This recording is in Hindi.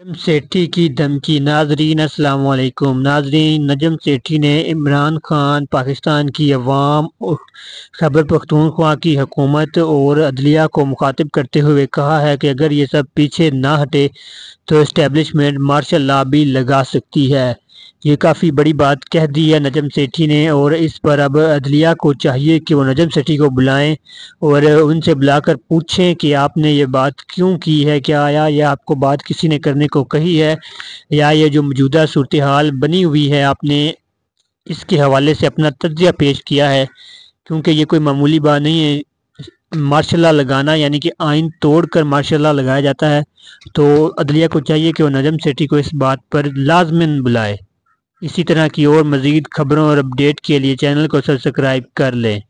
नजम सेठी की धमकी नाजरीन असलकुम नाजरीन नजम सेठी ने इमरान खान पाकिस्तान की अवाम खबर पख्तूनख्वा की हकूमत और अदलिया को मुखातब करते हुए कहा है कि अगर ये सब पीछे ना हटे तो इस्टेबलिशमेंट मार्शल ला भी लगा सकती है ये काफ़ी बड़ी बात कह दी है नजम सेठी ने और इस पर अब अदलिया को चाहिए कि वो नजम सेठी को बुलाएं और उनसे बुलाकर पूछें कि आपने ये बात क्यों की है क्या आया या आपको बात किसी ने करने को कही है या ये जो मौजूदा सूरत हाल बनी हुई है आपने इसके हवाले से अपना तजिया पेश किया है क्योंकि ये कोई मामूली बात नहीं है मार्शाला लगाना यानी कि आइन तोड़कर मार्शाला लगाया जाता है तो अदलिया को चाहिए कि वह नजम सेठी को इस बात पर लाजमन बुलाए इसी तरह की और मज़ीद खबरों और अपडेट के लिए चैनल को सब्सक्राइब कर लें